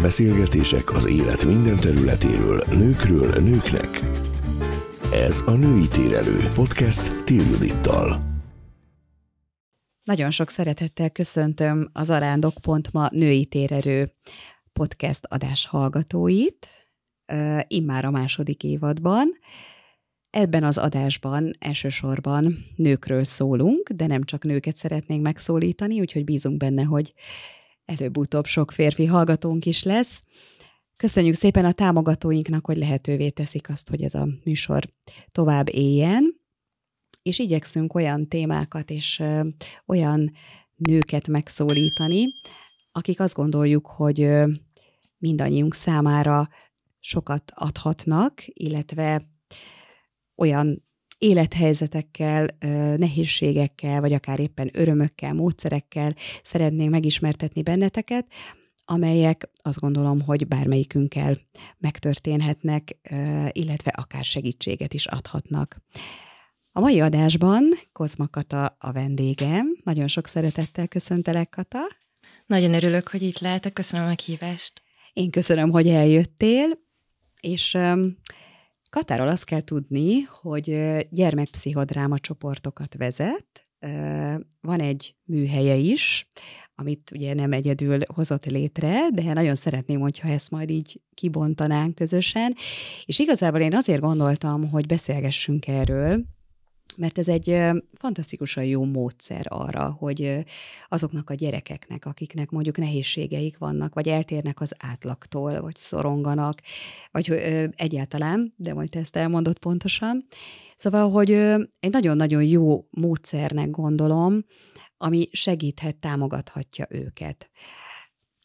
Beszélgetések az élet minden területéről, nőkről, nőknek. Ez a Női Térelő podcast Tiljudittal. Nagyon sok szeretettel köszöntöm az arándok.ma Női Térerő podcast adás hallgatóit, immár a második évadban. Ebben az adásban elsősorban nőkről szólunk, de nem csak nőket szeretnénk megszólítani, úgyhogy bízunk benne, hogy előbb-utóbb sok férfi hallgatónk is lesz. Köszönjük szépen a támogatóinknak, hogy lehetővé teszik azt, hogy ez a műsor tovább éljen, és igyekszünk olyan témákat és ö, olyan nőket megszólítani, akik azt gondoljuk, hogy ö, mindannyiunk számára sokat adhatnak, illetve olyan élethelyzetekkel, nehézségekkel, vagy akár éppen örömökkel, módszerekkel szeretnénk megismertetni benneteket, amelyek azt gondolom, hogy bármelyikünkkel megtörténhetnek, illetve akár segítséget is adhatnak. A mai adásban Kozma Kata a vendégem. Nagyon sok szeretettel köszöntelek, Kata. Nagyon örülök, hogy itt lehetek. Köszönöm a hívást. Én köszönöm, hogy eljöttél, és Katáról azt kell tudni, hogy gyermekpszichodráma csoportokat vezet, van egy műhelye is, amit ugye nem egyedül hozott létre, de nagyon szeretném, hogyha ezt majd így kibontanánk közösen. És igazából én azért gondoltam, hogy beszélgessünk erről, mert ez egy fantasztikusan jó módszer arra, hogy azoknak a gyerekeknek, akiknek mondjuk nehézségeik vannak, vagy eltérnek az átlagtól, vagy szoronganak, vagy egyáltalán, de majd te ezt elmondott pontosan. Szóval, hogy egy nagyon-nagyon jó módszernek gondolom, ami segíthet, támogathatja őket.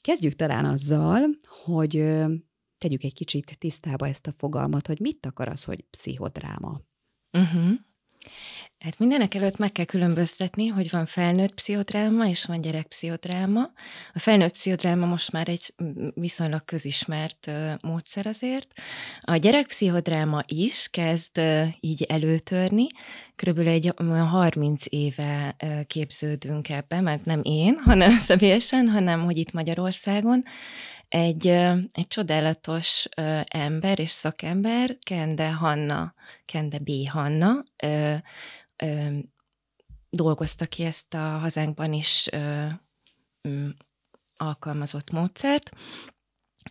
Kezdjük talán azzal, hogy tegyük egy kicsit tisztába ezt a fogalmat, hogy mit akar az, hogy pszichodráma. Uh-huh. Hát mindenek előtt meg kell különböztetni, hogy van felnőtt pszichodráma és van gyerek pszichodráma. A felnőtt pszichodráma most már egy mm, viszonylag közismert módszer azért. A gyerek pszichodráma is kezd így előtörni, körülbelül egy mm, olyan 30 éve képződünk ebbe, mert nem én, hanem személyesen, hanem hogy itt Magyarországon egy, egy csodálatos ember és szakember, Kende Hanna, Kende B. Hanna, ö, ö, dolgozta ki ezt a hazánkban is ö, alkalmazott módszert,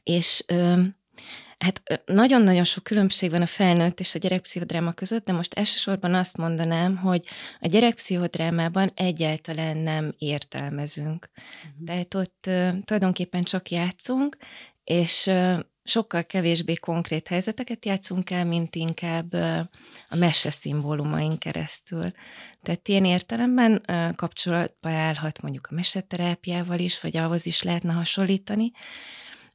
és Hát nagyon-nagyon sok különbség van a felnőtt és a gyerekpszichodráma között, de most elsősorban azt mondanám, hogy a gyerekpszichodrámában egyáltalán nem értelmezünk. Uh-huh. Tehát ott uh, tulajdonképpen csak játszunk, és uh, sokkal kevésbé konkrét helyzeteket játszunk el, mint inkább a mese szimbólumain keresztül. Tehát ilyen értelemben kapcsolatba állhat mondjuk a meseterápiával is, vagy ahhoz is lehetne hasonlítani,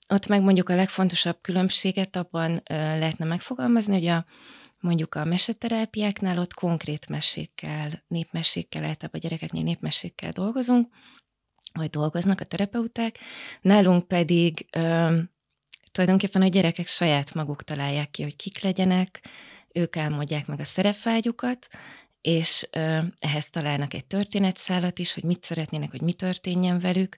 ott meg mondjuk a legfontosabb különbséget abban lehetne megfogalmazni, hogy a, mondjuk a meseterápiáknál ott konkrét mesékkel, népmesékkel, lehet, a gyerekeknél népmesékkel dolgozunk, vagy dolgoznak a terapeuták, nálunk pedig ö, tulajdonképpen a gyerekek saját maguk találják ki, hogy kik legyenek, ők álmodják meg a szerepvágyukat, és ehhez találnak egy történetszálat is, hogy mit szeretnének, hogy mi történjen velük,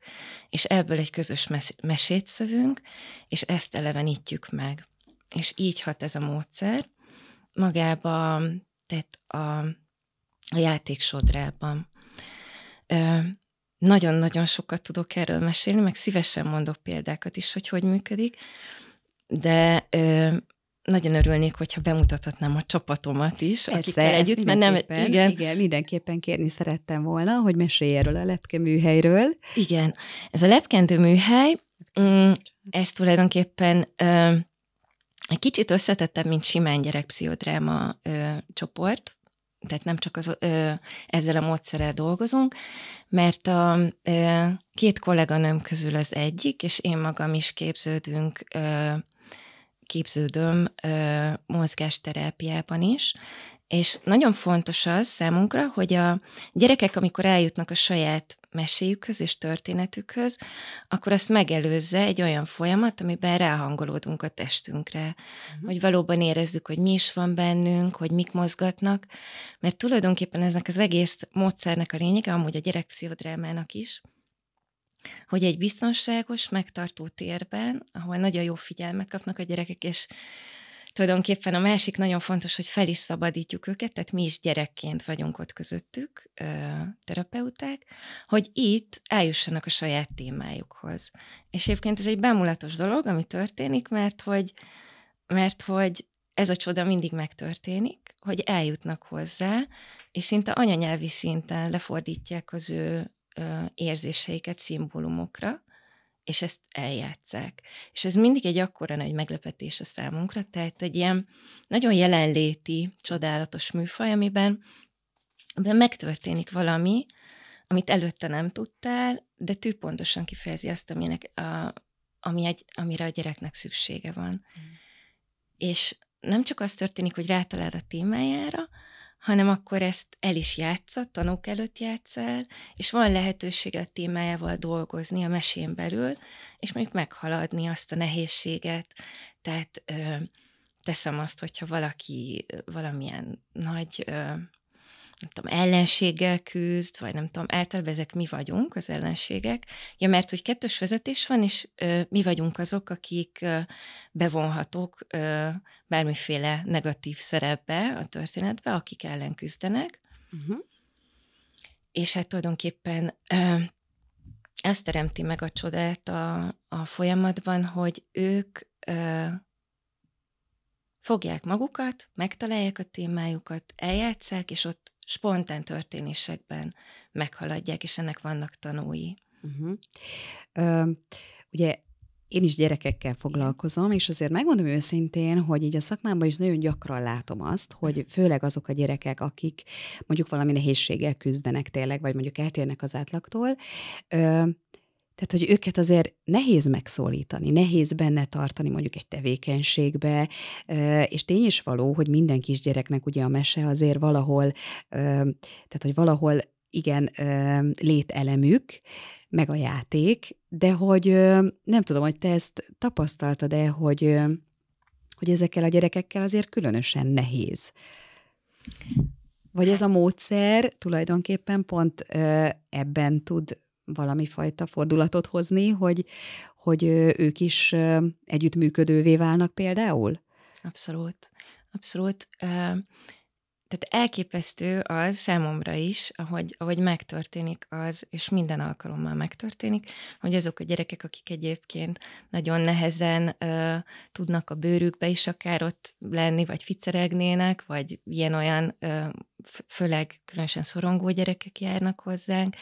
és ebből egy közös mesét szövünk, és ezt elevenítjük meg. És így hat ez a módszer magába, tehát a, a sodrában. Nagyon-nagyon sokat tudok erről mesélni, meg szívesen mondok példákat is, hogy hogy működik, de nagyon örülnék, hogyha bemutathatnám a csapatomat is, Persze, akikkel együtt, mert nem... Igen. igen, mindenképpen kérni szerettem volna, hogy mesélj erről a lepke műhelyről. Igen, ez a lepkendő műhely, mm, ez tulajdonképpen ö, egy kicsit összetettebb, mint simán gyerekpszichodráma ö, csoport, tehát nem csak az, ö, ezzel a módszerrel dolgozunk, mert a ö, két kolléganőm közül az egyik, és én magam is képződünk ö, képződöm ö, mozgásterápiában is, és nagyon fontos az számunkra, hogy a gyerekek, amikor eljutnak a saját meséjükhöz és történetükhöz, akkor azt megelőzze egy olyan folyamat, amiben ráhangolódunk a testünkre, mhm. hogy valóban érezzük, hogy mi is van bennünk, hogy mik mozgatnak, mert tulajdonképpen eznek az egész módszernek a lényege, amúgy a gyerekpszichodrámának is, hogy egy biztonságos, megtartó térben, ahol nagyon jó figyelmet kapnak a gyerekek, és tulajdonképpen a másik nagyon fontos, hogy fel is szabadítjuk őket, tehát mi is gyerekként vagyunk ott közöttük, terapeuták, hogy itt eljussanak a saját témájukhoz. És egyébként ez egy bemulatos dolog, ami történik, mert hogy, mert hogy ez a csoda mindig megtörténik, hogy eljutnak hozzá, és szinte anyanyelvi szinten lefordítják az ő érzéseiket szimbólumokra, és ezt eljátszák. És ez mindig egy akkora nagy meglepetés a számunkra, tehát egy ilyen nagyon jelenléti, csodálatos műfaj, amiben, amiben megtörténik valami, amit előtte nem tudtál, de tűpontosan kifejezi azt, aminek a, ami egy, amire a gyereknek szüksége van. Mm. És nem csak az történik, hogy rátalál a témájára, hanem akkor ezt el is játsza, tanúk előtt játsza el, és van lehetőség a témájával dolgozni a mesén belül, és mondjuk meghaladni azt a nehézséget. Tehát ö, teszem azt, hogyha valaki valamilyen nagy ö, nem tudom, ellenséggel küzd, vagy nem tudom, általában ezek mi vagyunk, az ellenségek. Ja, mert hogy kettős vezetés van, és ö, mi vagyunk azok, akik ö, bevonhatók ö, bármiféle negatív szerepbe a történetbe, akik ellen küzdenek. Uh-huh. És hát tulajdonképpen ö, ez teremti meg a csodát a, a folyamatban, hogy ők ö, fogják magukat, megtalálják a témájukat, eljátszák, és ott spontán történésekben meghaladják, és ennek vannak tanúi. Uh-huh. Ö, ugye én is gyerekekkel foglalkozom, és azért megmondom őszintén, hogy így a szakmában is nagyon gyakran látom azt, hogy mhm. főleg azok a gyerekek, akik mondjuk valami nehézséggel küzdenek tényleg, vagy mondjuk eltérnek az átlagtól, tehát, hogy őket azért nehéz megszólítani, nehéz benne tartani mondjuk egy tevékenységbe, és tény is való, hogy minden kisgyereknek ugye a mese azért valahol, tehát, hogy valahol igen, lételemük, meg a játék, de hogy nem tudom, hogy te ezt tapasztaltad-e, hogy, hogy ezekkel a gyerekekkel azért különösen nehéz. Vagy ez a módszer tulajdonképpen pont ebben tud valami fajta fordulatot hozni, hogy, hogy ők is együttműködővé válnak például? Abszolút. Abszolút. Tehát elképesztő az számomra is, ahogy, ahogy megtörténik az, és minden alkalommal megtörténik, hogy azok a gyerekek, akik egyébként nagyon nehezen ö, tudnak a bőrükbe is akár ott lenni, vagy ficeregnének, vagy ilyen-olyan, ö, főleg különösen szorongó gyerekek járnak hozzánk,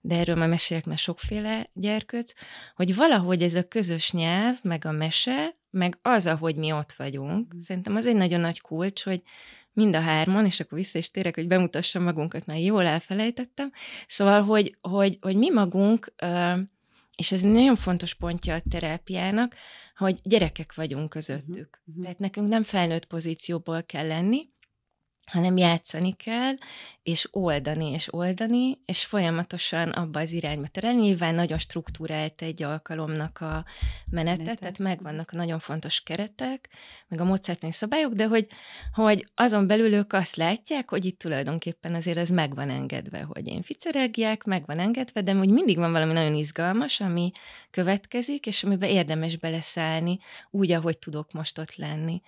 de erről már mesélek, mert sokféle gyerkőc, hogy valahogy ez a közös nyelv, meg a mese, meg az, ahogy mi ott vagyunk, mm. szerintem az egy nagyon nagy kulcs, hogy mind a hárman, és akkor vissza is térek, hogy bemutassam magunkat, mert jól elfelejtettem. Szóval, hogy, hogy, hogy mi magunk, és ez nagyon fontos pontja a terápiának, hogy gyerekek vagyunk mhm, közöttük. Mm-hmm. Tehát nekünk nem felnőtt pozícióból kell lenni, hanem játszani kell, és oldani, és oldani, és folyamatosan abba az irányba terelni. Nyilván nagyon struktúrált egy alkalomnak a menetet, Menete. tehát megvannak a mhm. nagyon fontos keretek, meg a módszertani szabályok, de hogy, hogy azon belül ők azt látják, hogy itt tulajdonképpen azért ez meg van engedve, hogy én ficeregjek, meg van engedve, de hogy mindig van valami nagyon izgalmas, ami következik, és amiben érdemes beleszállni, úgy, ahogy tudok most ott lenni.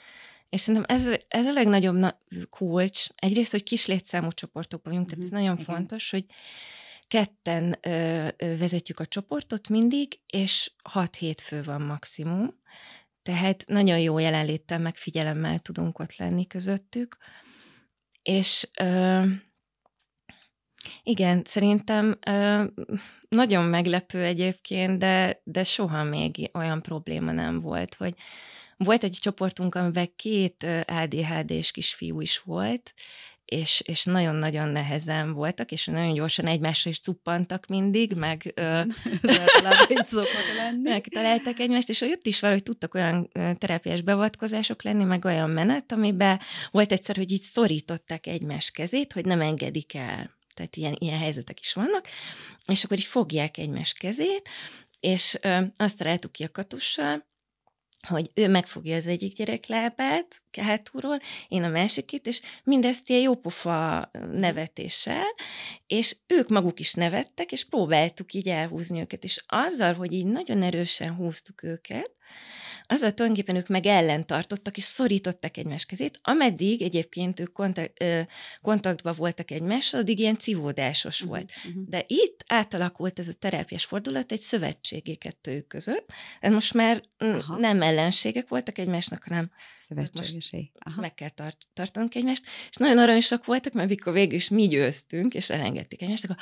És szerintem ez, ez a legnagyobb na- kulcs. Egyrészt, hogy kis létszámú csoportokban vagyunk, tehát ez mhm. nagyon Igen. fontos, hogy ketten ö, ö, vezetjük a csoportot mindig, és 6-7 fő van maximum. Tehát nagyon jó jelenléttel, meg figyelemmel tudunk ott lenni közöttük. És ö, igen, szerintem ö, nagyon meglepő egyébként, de, de soha még olyan probléma nem volt, hogy volt egy csoportunk, amiben két ADHD-s kisfiú is volt, és, és nagyon-nagyon nehezen voltak, és nagyon gyorsan egymásra is cuppantak mindig, meg megtaláltak egymást, és ott is valahogy tudtak olyan terápiás beavatkozások lenni, meg olyan menet, amiben volt egyszer, hogy így szorították egymás kezét, hogy nem engedik el. Tehát ilyen, ilyen helyzetek is vannak, és akkor így fogják egymás kezét, és ö, azt találtuk ki a katussal, hogy ő megfogja az egyik gyerek lábát hátulról, én a másikét és mindezt ilyen jópofa nevetéssel, és ők maguk is nevettek, és próbáltuk így elhúzni őket, és azzal, hogy így nagyon erősen húztuk őket, azzal tulajdonképpen ők meg ellentartottak, és szorítottak egymás kezét, ameddig egyébként ők kontakt, ö, kontaktban voltak egymással, addig ilyen civódásos uh-huh. volt. Mhm. De itt átalakult ez a terápiás fordulat egy szövetségé kettőjük között. Ez most már Aha. nem ellenségek voltak egymásnak, hanem hát Aha. meg kell tart, tartanunk egymást, és nagyon aranyosak voltak, mert mikor végül is mi győztünk, és elengedték egymást, akkor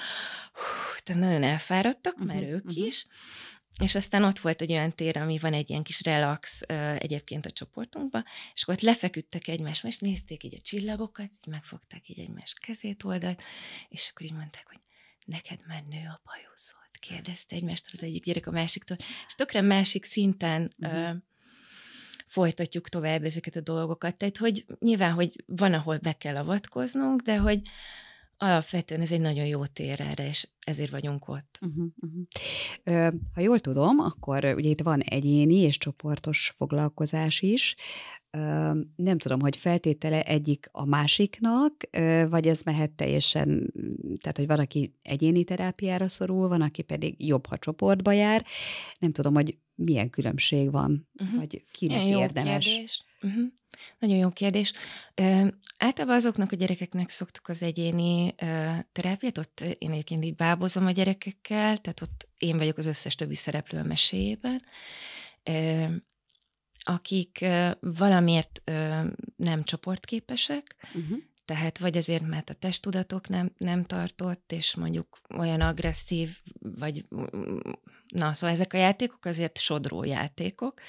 hú, te nagyon elfáradtak, uh-huh. mert ők uh-huh. is, és aztán ott volt egy olyan tér, ami van egy ilyen kis relax egyébként a csoportunkban, és ott lefeküdtek egymás, és nézték így a csillagokat, így megfogták így egymás kezét oldalt, és akkor így mondták, hogy neked már nő a bajuszod? Kérdezte egymást az egyik gyerek a másiktól, és tökre másik szinten uh-huh. uh, folytatjuk tovább ezeket a dolgokat. Tehát, hogy nyilván, hogy van, ahol be kell avatkoznunk, de hogy, Alapvetően ez egy nagyon jó tér erre, és ezért vagyunk ott. Uh-huh, uh-huh. Ö, ha jól tudom, akkor ugye itt van egyéni és csoportos foglalkozás is. Ö, nem tudom, hogy feltétele egyik a másiknak, ö, vagy ez mehet teljesen, tehát hogy van, aki egyéni terápiára szorul, van, aki pedig jobb, ha csoportba jár. Nem tudom, hogy milyen különbség van, uh-huh. vagy kinek Ilyen érdemes. Kérdést. Uh-huh. Nagyon jó kérdés. Ö, általában azoknak a gyerekeknek szoktuk az egyéni ö, terápiát, ott én egyébként így bábozom a gyerekekkel, tehát ott én vagyok az összes többi szereplő a meséjében, ö, akik ö, valamiért ö, nem csoportképesek, uh-huh. Tehát vagy azért, mert a testtudatok nem, nem tartott, és mondjuk olyan agresszív, vagy Na, szóval ezek a játékok azért sodró játékok,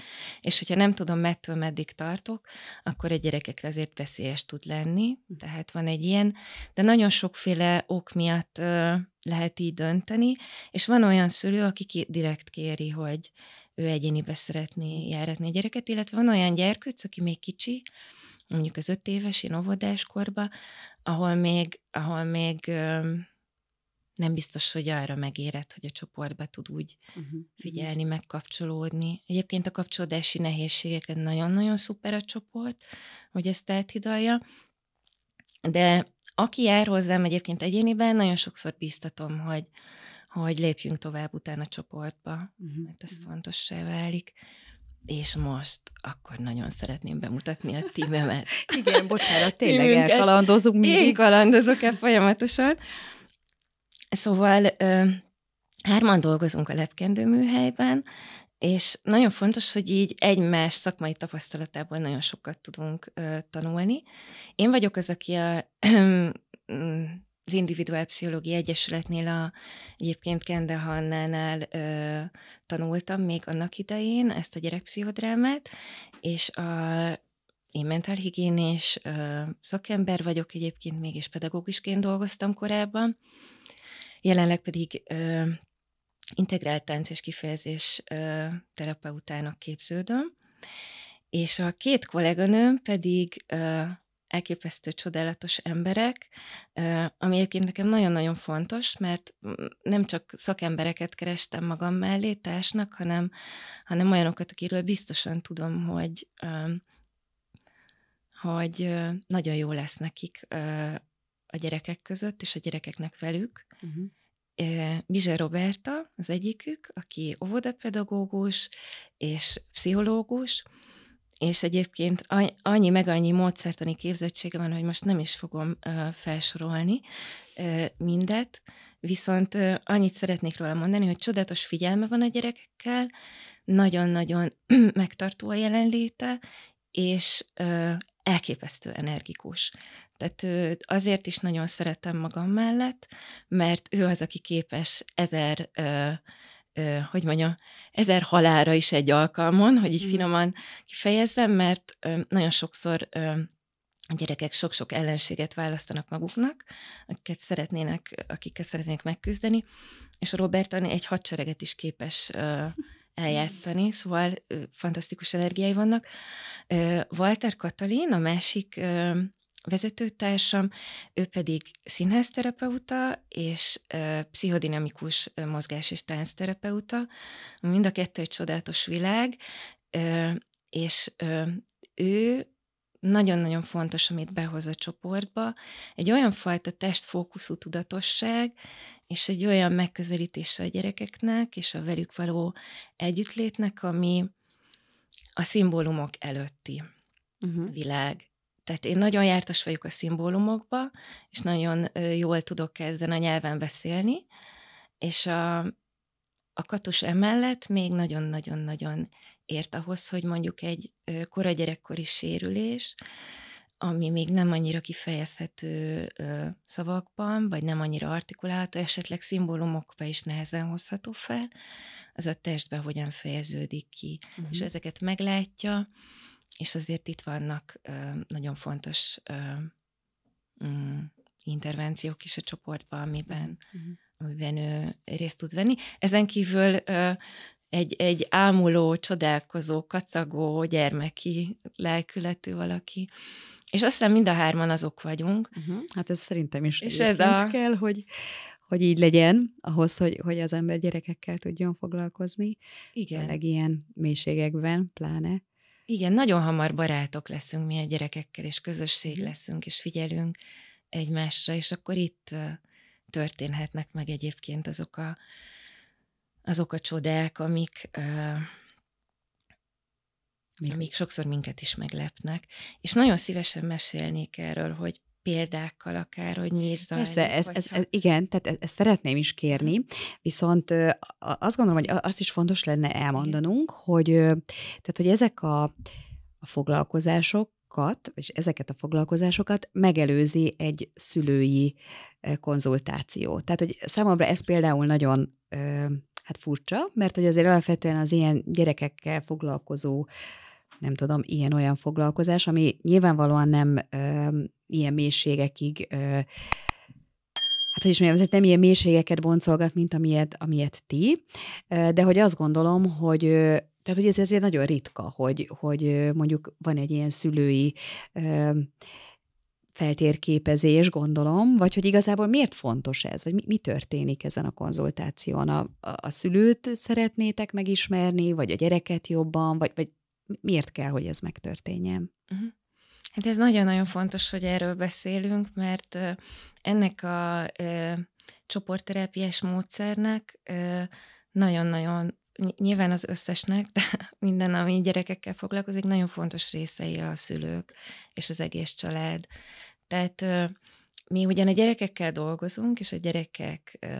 és hogyha nem tudom mettől meddig tartok, akkor egy gyerekekre azért veszélyes tud lenni, hm. tehát van egy ilyen, de nagyon sokféle ok miatt ö, lehet így dönteni, és van olyan szülő, aki ki, direkt kéri, hogy ő egyénibe szeretné járatni a gyereket, illetve van olyan gyerkőc, aki még kicsi, mondjuk az öt éves, én óvodáskorba, ahol még, ahol még ö, nem biztos, hogy arra megérett, hogy a csoportba tud úgy uh-huh. uh-huh. figyelni, megkapcsolódni. Egyébként a kapcsolódási nehézségekre nagyon-nagyon szuper a csoport, hogy ezt áthidalja, de aki jár hozzám egyébként egyéniben, nagyon sokszor biztatom, hogy, hogy lépjünk tovább utána a csoportba, uh-huh. mert hát ez uh-huh. fontossá válik. És most akkor nagyon szeretném bemutatni a tímemet. Igen, bocsánat, tényleg elkalandozunk mindig. Én kalandozok el folyamatosan. Szóval hárman dolgozunk a lepkendő műhelyben, és nagyon fontos, hogy így egymás szakmai tapasztalatából nagyon sokat tudunk ö, tanulni. Én vagyok az, aki a, ö, az Individuál Pszichológiai Egyesületnél, a, egyébként Kende Hannánál ö, tanultam még annak idején ezt a gyerekpszichodrámát, és a, én mentálhigiénés szakember vagyok egyébként, mégis pedagógisként dolgoztam korábban, jelenleg pedig ö, integrált tánc és kifejezés ö, terapeutának képződöm, és a két kolléganőm pedig ö, elképesztő csodálatos emberek, ami egyébként nekem nagyon-nagyon fontos, mert nem csak szakembereket kerestem magam mellé társnak, hanem, hanem olyanokat, akiről biztosan tudom, hogy, hogy nagyon jó lesz nekik a gyerekek között, és a gyerekeknek velük. Uh-huh. Bizse Roberta az egyikük, aki óvodapedagógus és pszichológus, és egyébként annyi meg annyi módszertani képzettsége van, hogy most nem is fogom felsorolni mindet, viszont annyit szeretnék róla mondani, hogy csodatos figyelme van a gyerekekkel, nagyon-nagyon megtartó a jelenléte, és elképesztő energikus. Tehát azért is nagyon szeretem magam mellett, mert ő az, aki képes ezer, ö, ö, hogy mondjam, ezer halára is egy alkalmon, hogy így mm. finoman kifejezzem, mert ö, nagyon sokszor ö, a gyerekek sok-sok ellenséget választanak maguknak, akiket szeretnének, akikkel szeretnének megküzdeni, és a Robertani egy hadsereget is képes ö, eljátszani, szóval fantasztikus energiái vannak. Walter Katalin, a másik vezetőtársam, ő pedig színházterapeuta és pszichodinamikus mozgás- és táncterapeuta. Mind a kettő egy csodálatos világ, és ő nagyon-nagyon fontos, amit behoz a csoportba, egy olyan fajta testfókuszú tudatosság, és egy olyan megközelítése a gyerekeknek, és a velük való együttlétnek, ami a szimbólumok előtti uh-huh. világ. Tehát én nagyon jártas vagyok a szimbólumokba, és nagyon jól tudok ezen a nyelven beszélni, és a, a katus emellett még nagyon-nagyon-nagyon ért ahhoz, hogy mondjuk egy korai sérülés, ami még nem annyira kifejezhető ö, szavakban, vagy nem annyira artikulálható, esetleg szimbólumokba is nehezen hozható fel, az a testbe hogyan fejeződik ki. Uh-huh. És mhm. ezeket meglátja, és azért itt vannak ö, nagyon fontos ö, m- mm, intervenciók is a csoportban, amiben, uh-huh. amiben ő részt tud venni. Ezen kívül ö, egy, egy ámuló, csodálkozó, kacagó, gyermeki lelkületű valaki és azt hiszem mind a hárman azok vagyunk. Uh-huh. Hát ez szerintem is és ez a... kell, hogy, hogy így legyen, ahhoz, hogy, hogy az ember gyerekekkel tudjon foglalkozni. Igen. Főleg ilyen mélységekben, pláne. Igen, nagyon hamar barátok leszünk mi a gyerekekkel, és közösség mhm. leszünk, és figyelünk egymásra, és akkor itt történhetnek meg egyébként azok a, azok a csodák, amik, még, még sokszor minket is meglepnek. És nagyon szívesen mesélnék erről, hogy példákkal akár, hogy nézd Persze, ez, ez, ez, igen, tehát e, ezt, szeretném is kérni, viszont azt gondolom, hogy azt is fontos lenne elmondanunk, hogy, tehát, hogy ezek a, a foglalkozások, és ezeket a foglalkozásokat megelőzi egy szülői konzultáció. Tehát, hogy számomra ez például nagyon hát furcsa, mert hogy azért alapvetően az ilyen gyerekekkel foglalkozó nem tudom, ilyen-olyan foglalkozás, ami nyilvánvalóan nem ö, ilyen mélységekig, ö, hát hogy is mondjam, nem ilyen mélységeket boncolgat, mint amilyet, amilyet ti, de hogy azt gondolom, hogy ö, tehát, hogy ez ezért nagyon ritka, hogy, hogy mondjuk van egy ilyen szülői ö, feltérképezés, gondolom, vagy hogy igazából miért fontos ez, vagy mi, mi történik ezen a konzultáción? A, a, a szülőt szeretnétek megismerni, vagy a gyereket jobban, vagy, vagy miért kell, hogy ez megtörténjen. Mhm. Hát ez nagyon-nagyon fontos, hogy erről beszélünk, mert ennek a e, csoportterápiás módszernek e, nagyon-nagyon nyilván az összesnek, de minden, ami gyerekekkel foglalkozik, nagyon fontos részei a szülők és az egész család. Tehát mi ugyan a gyerekekkel dolgozunk, és a gyerekek én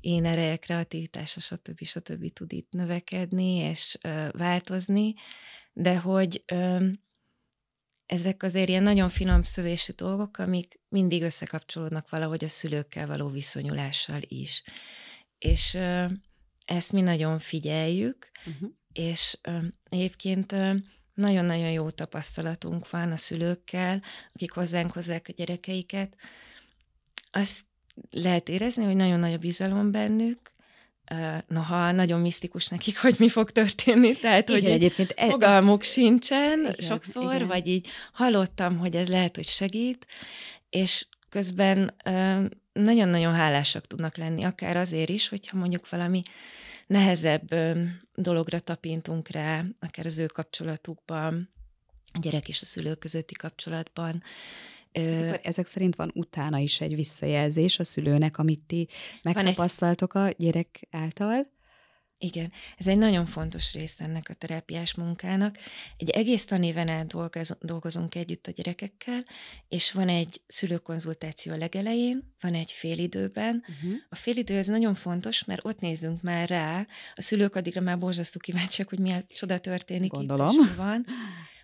énereje, kreativitása, stb. stb. tud itt növekedni és változni, de hogy ö, ezek azért ilyen nagyon finom szövésű dolgok, amik mindig összekapcsolódnak valahogy a szülőkkel való viszonyulással is. És ö, ezt mi nagyon figyeljük, uh-huh. és ö, egyébként ö, nagyon-nagyon jó tapasztalatunk van a szülőkkel, akik hozzánk hozzák a gyerekeiket. Azt lehet érezni, hogy nagyon nagy a bizalom bennük, noha nagyon misztikus nekik, hogy mi fog történni, tehát igen, hogy egyébként e- fogalmuk ezt... sincsen igen, sokszor, igen. vagy így hallottam, hogy ez lehet, hogy segít, és közben nagyon-nagyon hálásak tudnak lenni, akár azért is, hogyha mondjuk valami nehezebb dologra tapintunk rá, akár az ő kapcsolatukban, a gyerek és a szülő közötti kapcsolatban, Hát akkor ezek szerint van utána is egy visszajelzés a szülőnek, amit ti megtapasztaltok a gyerek által. Igen, ez egy nagyon fontos rész ennek a terápiás munkának. Egy egész tanéven át dolgozunk együtt a gyerekekkel, és van egy szülőkonzultáció a legelején, van egy félidőben. Uh-huh. A félidő ez nagyon fontos, mert ott nézzünk már rá, a szülők addigra már borzasztó kíváncsiak, hogy milyen csoda történik Gondolom. itt, van.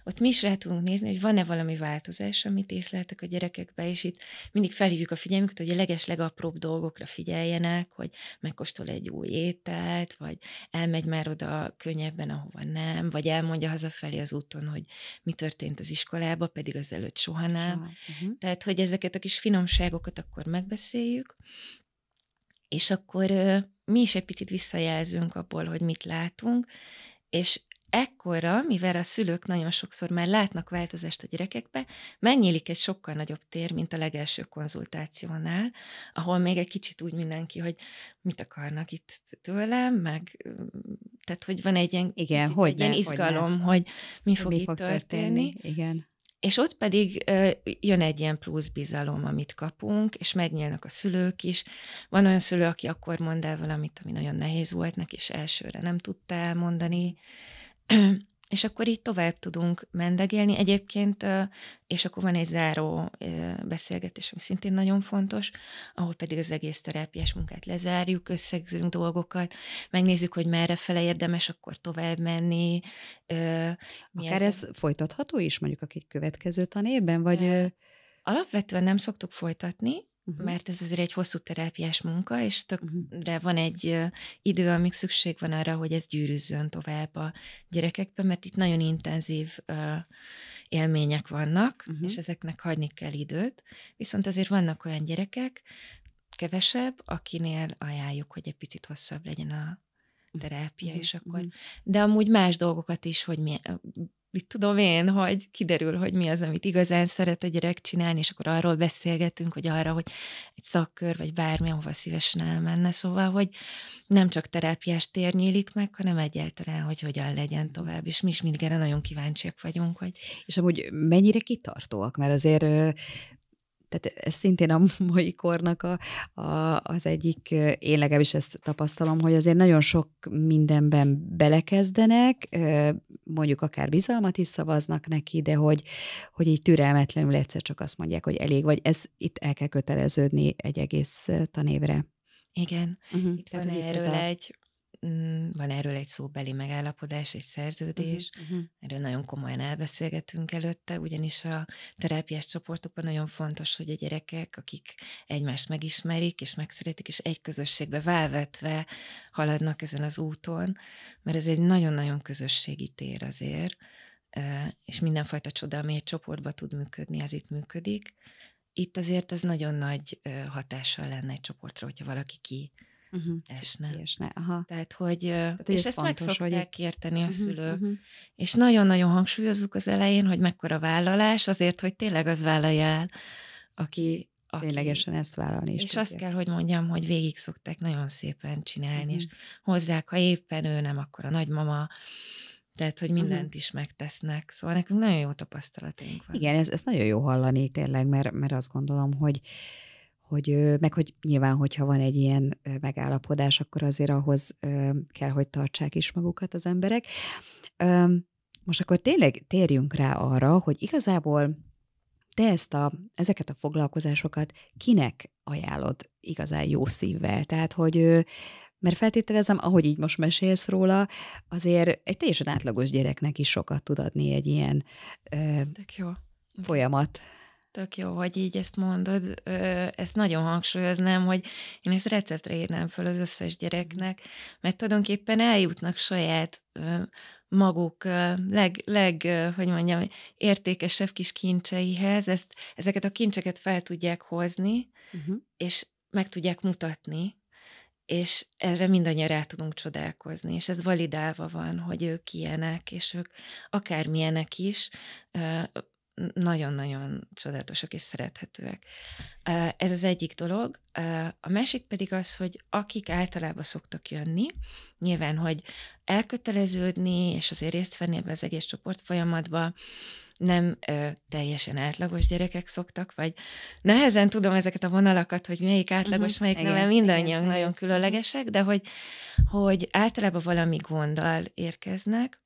ott mi is rá tudunk nézni, hogy van-e valami változás, amit észleltek a gyerekekbe, és itt mindig felhívjuk a figyelmüket, hogy a leges legapróbb dolgokra figyeljenek, hogy megkóstol egy új ételt, vagy elmegy már oda könnyebben, ahova nem, vagy elmondja hazafelé az úton, hogy mi történt az iskolába, pedig az előtt soha nem. Soha. Uh-huh. Tehát, hogy ezeket a kis finomságokat akkor megbeszéljük, és akkor mi is egy picit visszajelzünk abból, hogy mit látunk, és Ekkora, mivel a szülők nagyon sokszor már látnak változást a gyerekekbe, megnyílik egy sokkal nagyobb tér, mint a legelső konzultációnál, ahol még egy kicsit úgy mindenki, hogy mit akarnak itt tőlem, meg tehát, hogy van egy ilyen, Igen, hogy egy ne, ilyen izgalom, hogy, hogy mi fog mi itt fog történni. történni. Igen. És ott pedig ö, jön egy ilyen plusz bizalom, amit kapunk, és megnyílnak a szülők is. Van olyan szülő, aki akkor mond el valamit, ami nagyon nehéz volt neki, és elsőre nem tudta elmondani és akkor így tovább tudunk mendegélni. Egyébként, és akkor van egy záró beszélgetés, ami szintén nagyon fontos, ahol pedig az egész terápiás munkát lezárjuk, összegzünk dolgokat, megnézzük, hogy merre fele érdemes akkor tovább menni. Mi Akár ez? ez folytatható is, mondjuk akik következő tanében vagy... Alapvetően nem szoktuk folytatni, Uh-huh. mert ez azért egy hosszú terápiás munka, és tök, uh-huh. de van egy idő, amíg szükség van arra, hogy ez gyűrűzzön tovább a gyerekekbe, mert itt nagyon intenzív élmények vannak, uh-huh. és ezeknek hagyni kell időt. Viszont azért vannak olyan gyerekek, kevesebb, akinél ajánljuk, hogy egy picit hosszabb legyen a uh-huh. terápia, uh-huh. és akkor... Uh-huh. De amúgy más dolgokat is, hogy milyen, mit tudom én, hogy kiderül, hogy mi az, amit igazán szeret a gyerek csinálni, és akkor arról beszélgetünk, hogy arra, hogy egy szakkör, vagy bármi, ahova szívesen elmenne. Szóval, hogy nem csak terápiás tér nyílik meg, hanem egyáltalán, hogy hogyan legyen tovább, és mi is erre nagyon kíváncsiak vagyunk. Hogy... És amúgy mennyire kitartóak, mert azért tehát e, ez szintén a mai kornak a, a, az egyik, én legalábbis ezt tapasztalom, hogy azért nagyon sok mindenben belekezdenek, mondjuk akár bizalmat is szavaznak neki, de hogy, hogy így türelmetlenül egyszer csak azt mondják, hogy elég, vagy ez itt el kell köteleződni egy egész tanévre. Igen, uh-huh. itt Tehát, van erről itt ez a... egy Mm, van erről egy szóbeli megállapodás, egy uh-huh, szerződés, uh-huh, uh-huh. erről nagyon komolyan elbeszélgetünk előtte, ugyanis a terápiás csoportokban nagyon fontos, hogy a gyerekek, akik egymást megismerik és megszeretik, és egy közösségbe válvetve haladnak ezen az úton, mert ez egy nagyon-nagyon közösségi tér azért, és mindenfajta csoda, ami egy csoportba tud működni, az itt működik. Itt azért ez nagyon nagy hatással lenne egy csoportra, hogyha valaki ki uh-huh. esne. esne. Aha. Tehát, hogy Tehát, és ez ezt fontos, meg szokták hogy... érteni a uh-huh. szülők. Uh-huh. És nagyon-nagyon hangsúlyozzuk az elején, hogy mekkora vállalás, azért, hogy tényleg az vállalja el, aki, aki... Ténylegesen ezt vállalni is És tudja. azt kell, hogy mondjam, hogy végig szokták nagyon szépen csinálni, uh-huh. és hozzák, ha éppen ő nem, akkor a nagymama, tehát, hogy uh-huh. mindent uh-huh. is megtesznek. Szóval nekünk nagyon jó tapasztalatunk van. Igen, ez, ez nagyon jó hallani tényleg, mert, mert azt gondolom, hogy hogy meg hogy nyilván, hogyha van egy ilyen megállapodás, akkor azért ahhoz kell, hogy tartsák is magukat az emberek. Most akkor tényleg térjünk rá arra, hogy igazából te ezt a, ezeket a foglalkozásokat kinek ajánlod igazán jó szívvel? Tehát, hogy mert feltételezem, ahogy így most mesélsz róla, azért egy teljesen átlagos gyereknek is sokat tud adni egy ilyen ö, jó. Hm. folyamat. Tök jó, hogy így ezt mondod. Ezt nagyon hangsúlyoznám, hogy én ezt receptre írnám föl az összes gyereknek, mert tulajdonképpen eljutnak saját maguk leg, leg, hogy mondjam, értékesebb kis kincseihez, ezt, ezeket a kincseket fel tudják hozni, uh-huh. és meg tudják mutatni, és erre mindannyian rá tudunk csodálkozni, és ez validálva van, hogy ők ilyenek, és ők akármilyenek is, nagyon-nagyon csodálatosak és szerethetőek. Ez az egyik dolog. A másik pedig az, hogy akik általában szoktak jönni, nyilván, hogy elköteleződni, és azért részt venni ebbe az egész csoport folyamatba, nem ö, teljesen átlagos gyerekek szoktak, vagy nehezen tudom ezeket a vonalakat, hogy melyik átlagos, uh-huh, melyik igen, nem, mindannyian igen, nagyon különlegesek, de hogy, hogy általában valami gonddal érkeznek,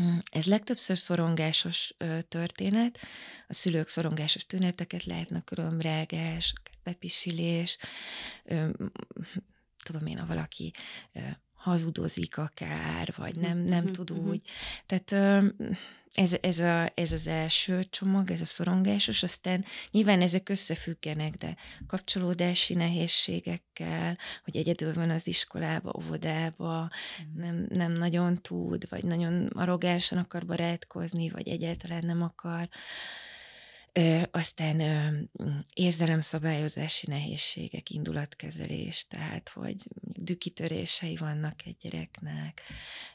Mm, ez legtöbbször szorongásos történet. A szülők szorongásos tüneteket látnak, örömrágás, bepisilés, tudom én, ha valaki hazudozik akár, vagy nem, hm, nem hm, tud hm, úgy. Tehát ez, ez, a, ez az első csomag, ez a szorongásos, aztán nyilván ezek összefüggenek, de kapcsolódási nehézségekkel, hogy egyedül van az iskolába, óvodába, nem, nem nagyon tud, vagy nagyon arrogánsan akar barátkozni, vagy egyáltalán nem akar. Ö, Ö, aztán ö, érzelemszabályozási nehézségek, indulatkezelés, tehát hogy dükitörései vannak egy gyereknek,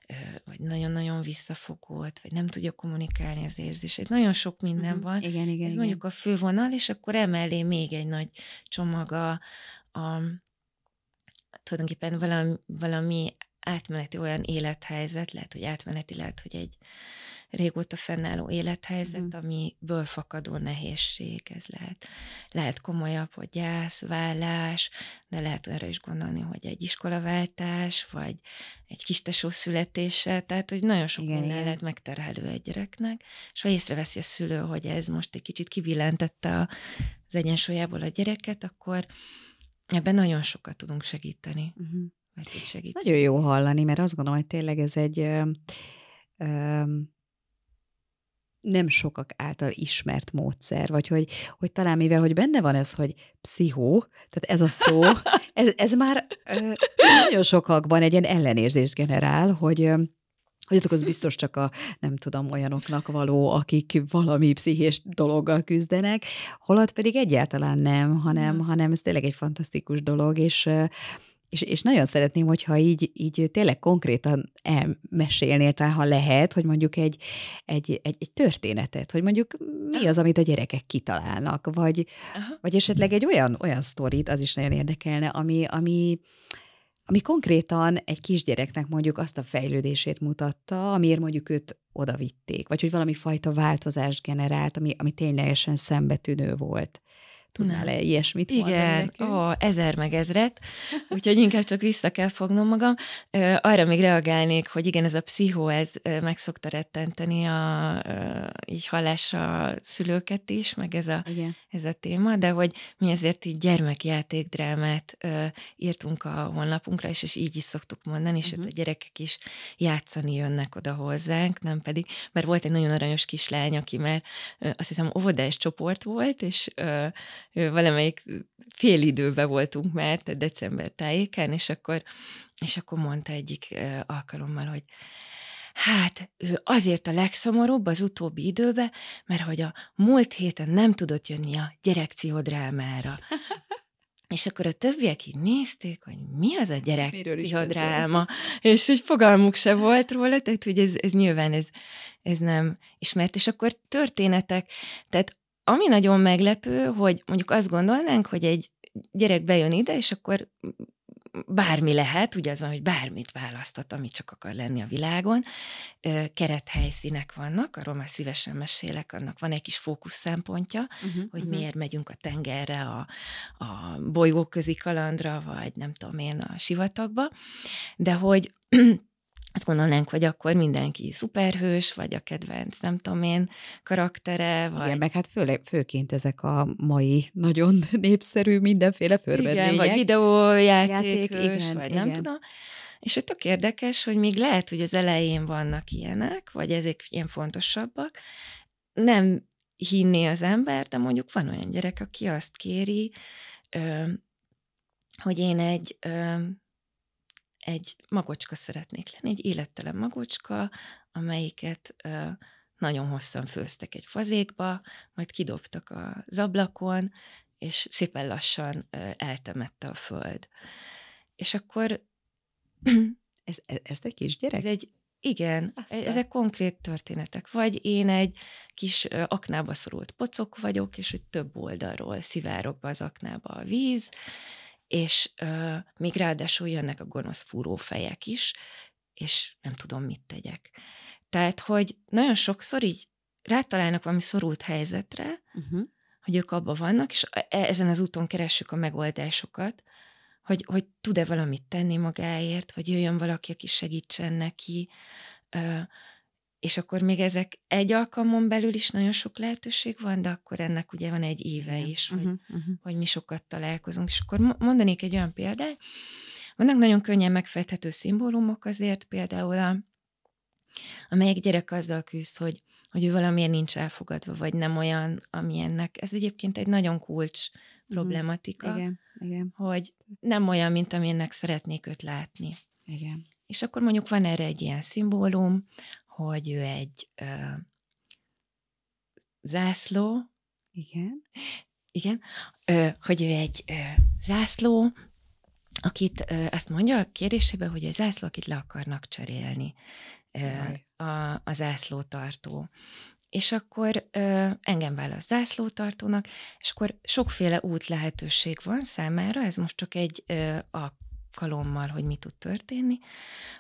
ö, vagy nagyon-nagyon visszafogott, vagy nem tudja kommunikálni az érzéseit. Nagyon sok minden uh-huh. van. Igen, igen, Ez igen. mondjuk a fővonal, és akkor emellé még egy nagy csomaga a tulajdonképpen valami, valami átmeneti olyan élethelyzet, lehet, hogy átmeneti, lehet, hogy egy régóta fennálló élethelyzet, mm. amiből fakadó nehézség. Ez lehet, lehet komolyabb, hogy gyász, vállás, de lehet olyanra is gondolni, hogy egy iskolaváltás, vagy egy kistesó születése, tehát hogy nagyon sok igen, minden igen. lehet megterhelő egy gyereknek, és ha észreveszi a szülő, hogy ez most egy kicsit kibillentette az egyensúlyából a gyereket, akkor ebben nagyon sokat tudunk segíteni. Mm-hmm. Ez nagyon jó hallani, mert azt gondolom, hogy tényleg ez egy ö, ö, nem sokak által ismert módszer, vagy hogy, hogy talán mivel, hogy benne van ez, hogy pszichó, tehát ez a szó, ez, ez már ö, nagyon sokakban egy ilyen ellenérzést generál, hogy hogy hát az biztos csak a, nem tudom, olyanoknak való, akik valami pszichés dologgal küzdenek, holott pedig egyáltalán nem, hanem, mm. hanem ez tényleg egy fantasztikus dolog, és és, és nagyon szeretném, hogyha így, így tényleg konkrétan elmesélnél, tehát ha lehet, hogy mondjuk egy, egy, egy, egy történetet, hogy mondjuk mi az, amit a gyerekek kitalálnak, vagy, Aha. vagy esetleg egy olyan, olyan sztorit, az is nagyon érdekelne, ami, ami, ami konkrétan egy kisgyereknek mondjuk azt a fejlődését mutatta, amiért mondjuk őt oda vitték, vagy hogy valami fajta változást generált, ami, ami ténylegesen szembetűnő volt. Tudnál-e ilyesmit Igen, mondani nekünk? ó, ezer meg ezret, úgyhogy inkább csak vissza kell fognom magam. Arra még reagálnék, hogy igen, ez a pszichó, ez meg szokta rettenteni a, így a szülőket is, meg ez a, igen. ez a téma, de hogy mi ezért így gyermekjátékdrámát írtunk a honlapunkra, és, és így is szoktuk mondani, sőt uh-huh. a gyerekek is játszani jönnek oda hozzánk, nem pedig, mert volt egy nagyon aranyos kislány, aki már azt hiszem óvodás csoport volt, és valamelyik fél időben voltunk már, tehát december tájékán, és akkor, és akkor mondta egyik alkalommal, hogy Hát, ő azért a legszomorúbb az utóbbi időben, mert hogy a múlt héten nem tudott jönni a gyerekciódrámára. És akkor a többiek így nézték, hogy mi az a gyerekciódráma, és hogy fogalmuk se volt róla, tehát hogy ez, ez nyilván ez, ez nem ismert. És akkor történetek, tehát ami nagyon meglepő, hogy mondjuk azt gondolnánk, hogy egy gyerek bejön ide, és akkor bármi lehet, ugye az van, hogy bármit választott, amit csak akar lenni a világon. Kerethelyszínek vannak, arról már szívesen mesélek, annak van egy kis fókusz szempontja, uh-huh, hogy uh-huh. miért megyünk a tengerre, a, a bolygóközi kalandra, vagy nem tudom én, a sivatagba, de hogy azt gondolnánk, hogy akkor mindenki szuperhős, vagy a kedvenc, nem tudom én, karaktere. Vagy... Igen, meg hát főleg, főként ezek a mai nagyon népszerű mindenféle förbedvények. Igen, vagy videójáték Játék, igen, vagy igen. nem tudom. És hogy tök érdekes, hogy még lehet, hogy az elején vannak ilyenek, vagy ezek ilyen fontosabbak, nem hinné az ember, de mondjuk van olyan gyerek, aki azt kéri, ö, hogy én egy ö, egy magocska szeretnék lenni, egy élettelen magocska, amelyiket ö, nagyon hosszan főztek egy fazékba, majd kidobtak az ablakon, és szépen lassan ö, eltemette a föld. És akkor... Ez, e, ez egy kisgyerek? Ez egy, igen, Aztán. E, ezek konkrét történetek. Vagy én egy kis aknába szorult pocok vagyok, és hogy több oldalról szivárok be az aknába a víz, és uh, még ráadásul jönnek a gonosz fúrófejek is, és nem tudom, mit tegyek. Tehát, hogy nagyon sokszor így rátalálnak valami szorult helyzetre, uh-huh. hogy ők abban vannak, és e, e, ezen az úton keressük a megoldásokat, hogy, hogy tud-e valamit tenni magáért, vagy jöjjön valaki, aki segítsen neki, Uh, és akkor még ezek egy alkalmon belül is nagyon sok lehetőség van, de akkor ennek ugye van egy éve is, uh-huh, hogy, uh-huh. hogy mi sokat találkozunk. És akkor mondanék egy olyan példát, vannak nagyon könnyen megfejthető szimbólumok azért, például a, amelyek gyerek azzal küzd, hogy, hogy ő valamiért nincs elfogadva, vagy nem olyan, ami ennek. Ez egyébként egy nagyon kulcs mhm. problematika, uh-huh. igen, igen. hogy nem olyan, mint amilyennek szeretnék őt látni. Igen. És akkor mondjuk van erre egy ilyen szimbólum, hogy ő egy ö, zászló, igen, igen, ö, hogy ő egy ö, zászló, akit ö, azt mondja a kérésében, hogy egy zászló, akit le akarnak cserélni ö, a, a zászlótartó. És akkor ö, engem választ zászlótartónak, és akkor sokféle út lehetőség van számára, ez most csak egy ö, alkalommal, hogy mi tud történni,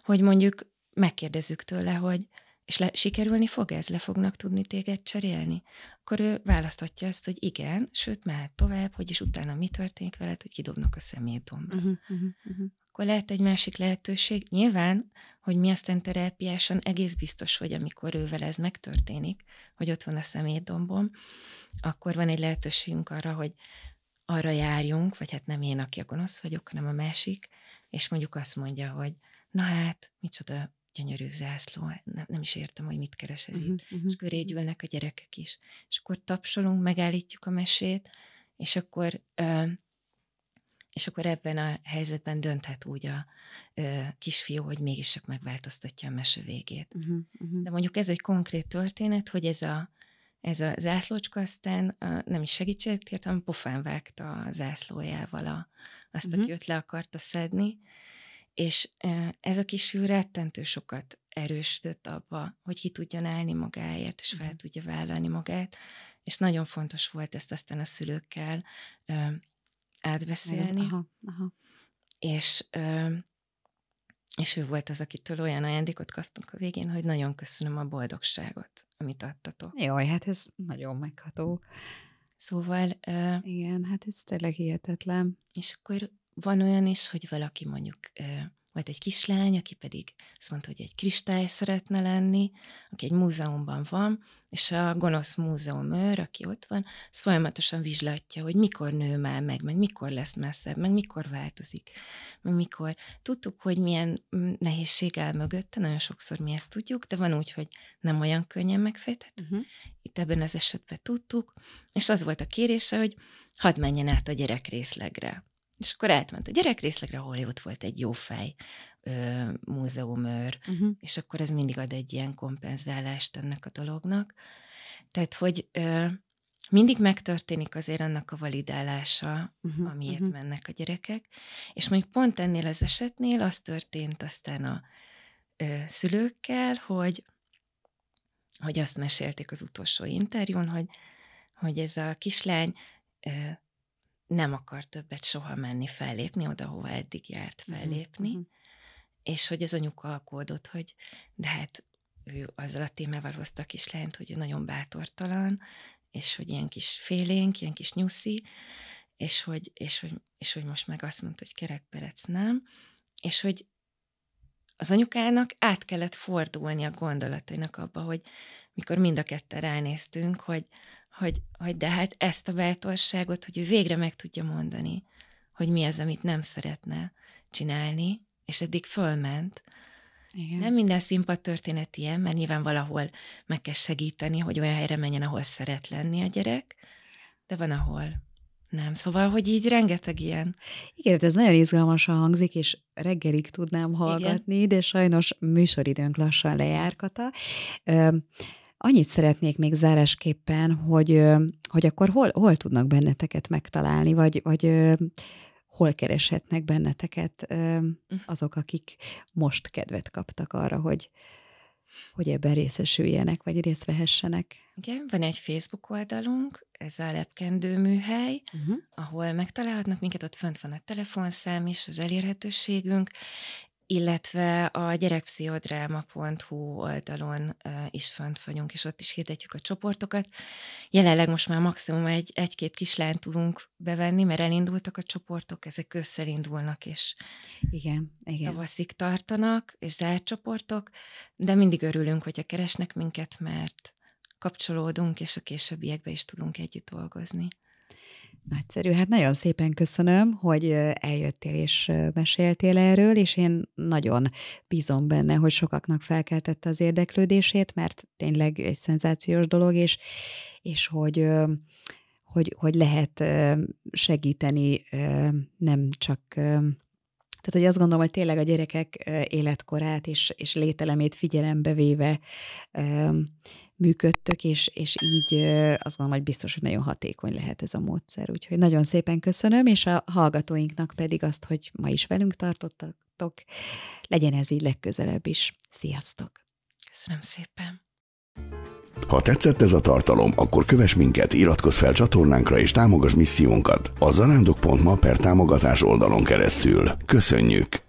hogy mondjuk megkérdezzük tőle, hogy és le, sikerülni fog ez, le fognak tudni téged cserélni, akkor ő választatja ezt, hogy igen, sőt, mehet tovább, hogy is utána mi történik veled, hogy kidobnak a szemétdomba. Uh-huh, uh-huh, uh-huh. Akkor lehet egy másik lehetőség, nyilván, hogy mi aztán terápiásan egész biztos, hogy amikor ővel ez megtörténik, hogy ott van a szemétdombom, akkor van egy lehetőségünk arra, hogy arra járjunk, vagy hát nem én, aki a gonosz vagyok, hanem a másik, és mondjuk azt mondja, hogy na hát, micsoda gyönyörű zászló, nem, nem is értem, hogy mit keres ez uh-huh, Uh-huh. És köré gyűlnek a gyerekek is. És akkor tapsolunk, megállítjuk a mesét, és akkor és akkor ebben a helyzetben dönthet úgy a ö, kisfiú, hogy mégis csak megváltoztatja a mese végét. Uh-huh, uh-huh. De mondjuk ez egy konkrét történet, hogy ez a, ez a zászlócska aztán a, nem is segítséget kért, hanem pofán vágta a zászlójával a, azt, uh-huh. aki őt le akarta szedni, és ez a kisfiú rettentő sokat erősödött abba, hogy ki tudjon állni magáért, és fel mhm. tudja vállalni magát, és nagyon fontos volt ezt aztán a szülőkkel ö, átbeszélni. Aha, aha. És, ö, és ő volt az, akitől olyan ajándékot kaptunk a végén, hogy nagyon köszönöm a boldogságot, amit adtatok. Jaj, hát ez nagyon megható. Szóval... Igen, hát ez tényleg hihetetlen. És akkor van olyan is, hogy valaki mondjuk volt egy kislány, aki pedig azt mondta, hogy egy kristály szeretne lenni, aki egy múzeumban van, és a gonosz múzeumőr, aki ott van, az folyamatosan vizslatja, hogy mikor nő már meg, meg mikor lesz messzebb, meg mikor változik, meg mikor. Tudtuk, hogy milyen mm, nehézség áll mögötte, nagyon sokszor mi ezt tudjuk, de van úgy, hogy nem olyan könnyen megfejtett. Uh-huh. Mhm. Itt ebben az esetben tudtuk, és az volt a kérése, hogy hadd menjen át a gyerek részlegre. És akkor átment a gyerekrészlegre, ahol ott volt egy jó fej ö, múzeumőr, uh-huh. és akkor ez mindig ad egy ilyen kompenzálást ennek a dolognak. Tehát, hogy ö, mindig megtörténik azért annak a validálása, uh-huh. amiért uh-huh. mennek a gyerekek, és mondjuk pont ennél az esetnél az történt aztán a ö, szülőkkel, hogy hogy azt mesélték az utolsó interjún, hogy, hogy ez a kislány nem akar többet soha menni fellépni, oda, hova eddig járt mhm, fellépni, uh-huh. és hogy ez anyuka alkódott, hogy de hát ő azzal a témával hozta a kislányt, hogy ő nagyon bátortalan, és hogy ilyen kis félénk, ilyen kis nyuszi, és hogy, és hogy, és hogy most meg azt mondta, hogy kerekperec nem, és hogy az anyukának át kellett fordulni a gondolatainak abba, hogy mikor mind a ketten ránéztünk, hogy, hogy, hogy de hát ezt a bátorságot, hogy ő végre meg tudja mondani, hogy mi az, amit nem szeretne csinálni, és eddig fölment. Igen. Nem minden színpad történet ilyen, mert nyilván valahol meg kell segíteni, hogy olyan helyre menjen, ahol szeret lenni a gyerek, de van, ahol nem, szóval, hogy így rengeteg ilyen. Igen, hát ez nagyon izgalmasan hangzik, és reggelig tudnám hallgatni, Igen. de sajnos műsoridőnk lassan lejárkata. Ö, Annyit szeretnék még zárásképpen, hogy, hogy akkor hol, hol tudnak benneteket megtalálni, vagy, vagy hol kereshetnek benneteket hm. azok, akik most kedvet kaptak arra, hogy, hogy ebben részesüljenek, vagy részt vehessenek. Igen, van egy Facebook oldalunk, ez a lepkendő műhely, uh-huh. ahol megtalálhatnak minket, ott fönt van a telefonszám is, az elérhetőségünk, illetve a gyerekpszichodráma.hu oldalon is fönt vagyunk, és ott is hirdetjük a csoportokat. Jelenleg most már maximum egy, egy-két kislányt tudunk bevenni, mert elindultak a csoportok, ezek összelindulnak, és igen, igen. tavaszig tartanak, és zárt csoportok, de mindig örülünk, hogyha keresnek minket, mert kapcsolódunk, és a későbbiekben is tudunk együtt dolgozni. Nagyszerű, hát nagyon szépen köszönöm, hogy eljöttél és meséltél erről, és én nagyon bízom benne, hogy sokaknak felkeltette az érdeklődését, mert tényleg egy szenzációs dolog, és, és hogy, hogy, hogy lehet segíteni nem csak tehát, hogy azt gondolom, hogy tényleg a gyerekek életkorát és, és lételemét figyelembe véve működtök, és, és így azt gondolom, hogy biztos, hogy nagyon hatékony lehet ez a módszer. Úgyhogy nagyon szépen köszönöm, és a hallgatóinknak pedig azt, hogy ma is velünk tartottatok. Legyen ez így legközelebb is. Sziasztok! Köszönöm szépen! Ha tetszett ez a tartalom, akkor kövess minket, iratkozz fel csatornánkra és támogass missziónkat a zarándok.ma per támogatás oldalon keresztül. Köszönjük!